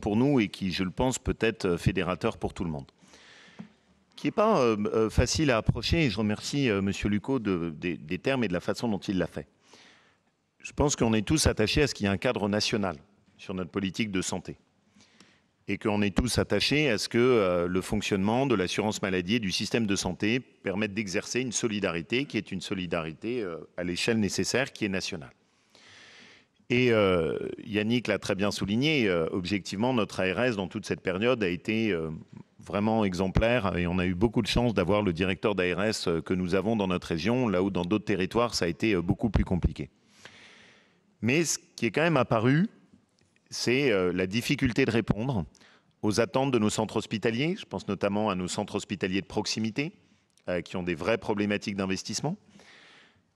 pour nous et qui, je le pense, peut être euh, fédérateur pour tout le monde qui n'est pas euh, euh, facile à approcher. Et je remercie Monsieur Lucot des termes et de la façon dont il l'a fait. Je pense qu'on est tous attachés à ce qu'il y ait un cadre national sur notre politique de santé. Et qu'on est tous attachés à ce que le fonctionnement de l'assurance maladie et du système de santé permette d'exercer une solidarité qui est une solidarité à l'échelle nécessaire, qui est nationale. Et euh, Yannick l'a très bien souligné, euh, objectivement, notre ARS dans toute cette période a été euh, vraiment exemplaire et on a eu beaucoup de chance d'avoir le directeur d'ARS que nous avons dans notre région, là où dans d'autres territoires, ça a été beaucoup plus compliqué. Mais ce qui est quand même apparu, c'est la difficulté de répondre aux attentes de nos centres hospitaliers, je pense notamment à nos centres hospitaliers de proximité, qui ont des vraies problématiques d'investissement.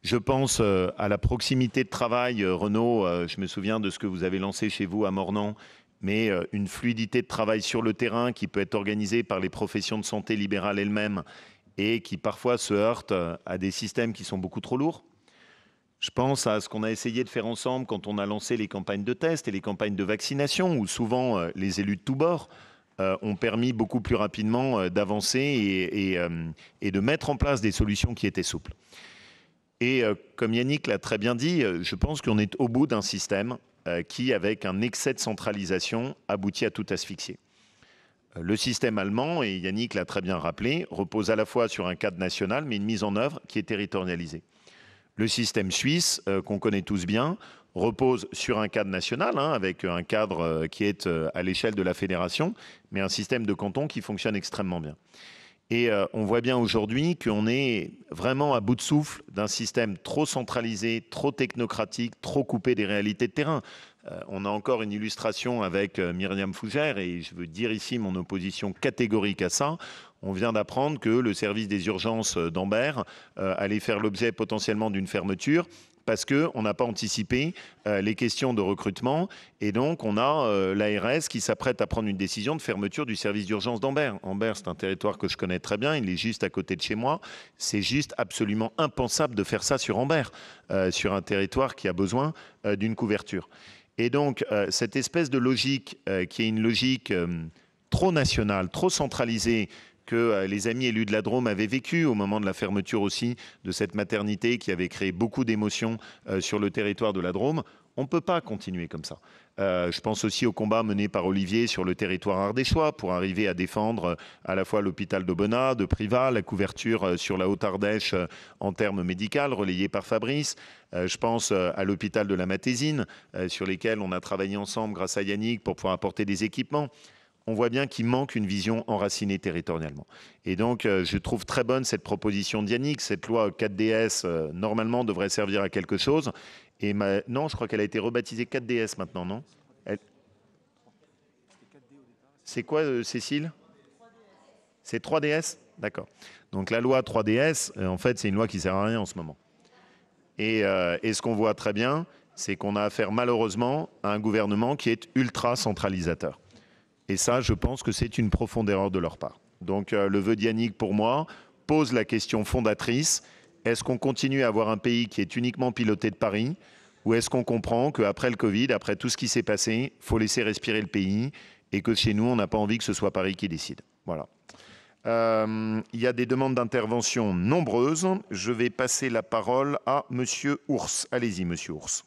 Je pense euh, à la proximité de travail. Euh, Renaud, euh, je me souviens de ce que vous avez lancé chez vous à Mornan, mais une fluidité de travail sur le terrain qui peut être organisée par les professions de santé libérales elles-mêmes et qui parfois se heurte à des systèmes qui sont beaucoup trop lourds. Je pense à ce qu'on a essayé de faire ensemble quand on a lancé les campagnes de tests et les campagnes de vaccination, où souvent les élus de tous bords ont permis beaucoup plus rapidement d'avancer et, de mettre en place des solutions qui étaient souples. Et euh, comme Yannick l'a très bien dit, euh, je pense qu'on est au bout d'un système euh, qui, avec un excès de centralisation, aboutit à tout asphyxier. Le système allemand, et Yannick l'a très bien rappelé, repose à la fois sur un cadre national, mais une mise en œuvre qui est territorialisée. Le système suisse, qu'on connaît tous bien, repose sur un cadre national, hein, avec un cadre qui est à l'échelle de la fédération, mais un système de canton qui fonctionne extrêmement bien. Et euh, on voit bien aujourd'hui qu'on est vraiment à bout de souffle d'un système trop centralisé, trop technocratique, trop coupé des réalités de terrain. Euh, on a encore une illustration avec euh, Myriam Fougère, et je veux dire ici mon opposition catégorique à ça. On vient d'apprendre que le service des urgences euh, d'Ambert allait faire l'objet potentiellement d'une fermeture parce qu'on n'a pas anticipé les questions de recrutement. Et donc, on a l'ARS qui s'apprête à prendre une décision de fermeture du service d'urgence d'Ambert. Ambert, c'est un territoire que je connais très bien, il est juste à côté de chez moi. C'est juste absolument impensable de faire ça sur Ambert, sur un territoire qui a besoin d'une couverture. Et donc, euh, cette espèce de logique euh, qui est une logique euh, trop nationale, trop centralisée, que les amis élus de la Drôme avaient vécu au moment de la fermeture aussi de cette maternité qui avait créé beaucoup d'émotions sur le territoire de la Drôme. On ne peut pas continuer comme ça. Euh, je pense aussi au combat mené par Olivier sur le territoire ardéchois pour arriver à défendre euh, à la fois l'hôpital d'Aubenas, de Privas, la couverture euh, sur la Haute-Ardèche en termes médicaux relayée par Fabrice. je pense à l'hôpital de la Matésine sur lesquels on a travaillé ensemble grâce à Yannick pour pouvoir apporter des équipements on voit bien qu'il manque une vision enracinée territorialement. Et donc, je trouve très bonne cette proposition Yannick. Cette loi 4DS, normalement, devrait servir à quelque chose. Et non, je crois qu'elle a été rebaptisée 4DS maintenant, non C'est quoi, euh, Cécile C'est 3DS D'accord. Donc la loi 3DS, euh, en fait, c'est une loi qui sert à rien en ce moment. Et, euh, et ce qu'on voit très bien, c'est qu'on a affaire malheureusement à un gouvernement qui est ultra centralisateur. Et ça, je pense que c'est une profonde erreur de leur part. Donc le vœu d'Yannick, pour moi, pose la question fondatrice est-ce qu'on continue à avoir un pays qui est uniquement piloté de Paris ou est-ce qu'on comprend qu'après le Covid, après tout ce qui s'est passé, il faut laisser respirer le pays et que chez nous, on n'a pas envie que ce soit Paris qui décide. Voilà. Euh, il y a des demandes d'intervention nombreuses. Je vais passer la parole à Monsieur Ours. Allez-y, Monsieur Ours.